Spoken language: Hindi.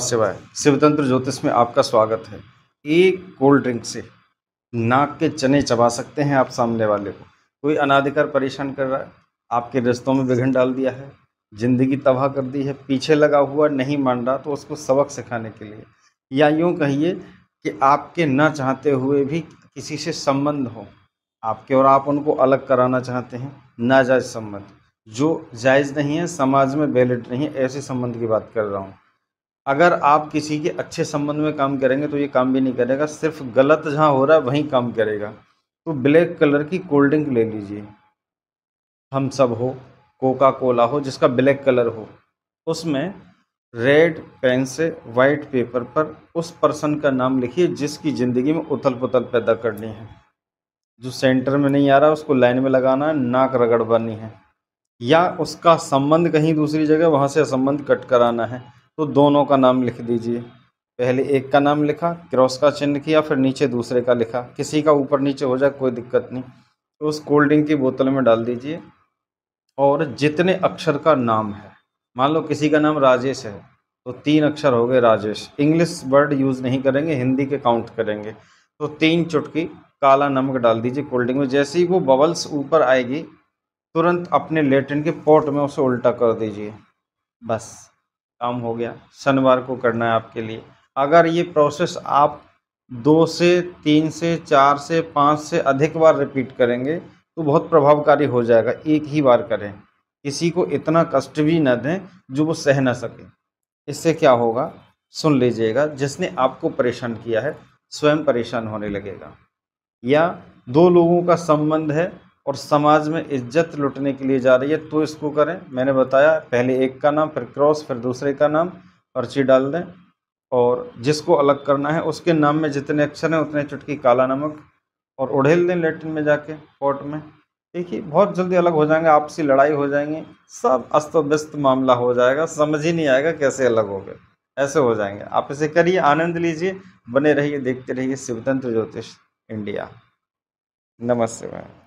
शिवाय शिवतंत्र ज्योतिष में आपका स्वागत है एक कोल्ड ड्रिंक से नाक के चने चबा सकते हैं आप सामने वाले को कोई अनाधिकार परेशान कर रहा है आपके रिश्तों में विघन डाल दिया है ज़िंदगी तबाह कर दी है पीछे लगा हुआ नहीं मान रहा तो उसको सबक सिखाने के लिए या यूँ कहिए कि आपके ना चाहते हुए भी किसी से संबंध हो आपके और आप उनको अलग कराना चाहते हैं नाजायज़ संबंध जो जायज़ नहीं है समाज में वैलिड नहीं है ऐसे संबंध की बात कर रहा हूँ अगर आप किसी के अच्छे संबंध में काम करेंगे तो ये काम भी नहीं करेगा सिर्फ गलत जहाँ हो रहा है वहीं काम करेगा तो ब्लैक कलर की कोल्ड ड्रिंक ले लीजिए हम सब हो कोका कोला हो जिसका ब्लैक कलर हो उसमें रेड पेन से वाइट पेपर पर उस पर्सन का नाम लिखिए जिसकी ज़िंदगी में उथल पुथल पैदा करनी है जो सेंटर में नहीं आ रहा उसको लाइन में लगाना है नाक रगड़वानी है या उसका संबंध कहीं दूसरी जगह वहाँ से संबंध कट कराना है तो दोनों का नाम लिख दीजिए पहले एक का नाम लिखा क्रॉस का चिन्ह किया फिर नीचे दूसरे का लिखा किसी का ऊपर नीचे हो जाए कोई दिक्कत नहीं तो उस कोल्ड ड्रिंक की बोतल में डाल दीजिए और जितने अक्षर का नाम है मान लो किसी का नाम राजेश है तो तीन अक्षर हो गए राजेश इंग्लिश वर्ड यूज़ नहीं करेंगे हिंदी के काउंट करेंगे तो तीन चुटकी काला नमक डाल दीजिए कोल्ड ड्रिंक में जैसे ही वो बबल्स ऊपर आएगी तुरंत अपने लेटिन के पॉट में उसे उल्टा कर दीजिए बस काम हो गया शनिवार को करना है आपके लिए अगर ये प्रोसेस आप दो से तीन से चार से पाँच से अधिक बार रिपीट करेंगे तो बहुत प्रभावकारी हो जाएगा एक ही बार करें किसी को इतना कष्ट भी न दें जो वो सह ना सके इससे क्या होगा सुन लीजिएगा जिसने आपको परेशान किया है स्वयं परेशान होने लगेगा या दो लोगों का संबंध है और समाज में इज्जत लुटने के लिए जा रही है तो इसको करें मैंने बताया पहले एक का नाम फिर क्रॉस फिर दूसरे का नाम पर्ची डाल दें और जिसको अलग करना है उसके नाम में जितने अक्षर हैं उतने चुटकी काला नमक और उड़ेल दें लेटिन में जाके कोर्ट में देखिए बहुत जल्दी अलग हो जाएंगे आपसी लड़ाई हो जाएंगी सब अस्त व्यस्त मामला हो जाएगा समझ ही नहीं आएगा कैसे अलग हो गए ऐसे हो जाएंगे आप इसे करिए आनंद लीजिए बने रहिए देखते रहिए शिवतंत्र ज्योतिष इंडिया नमस्ते भाई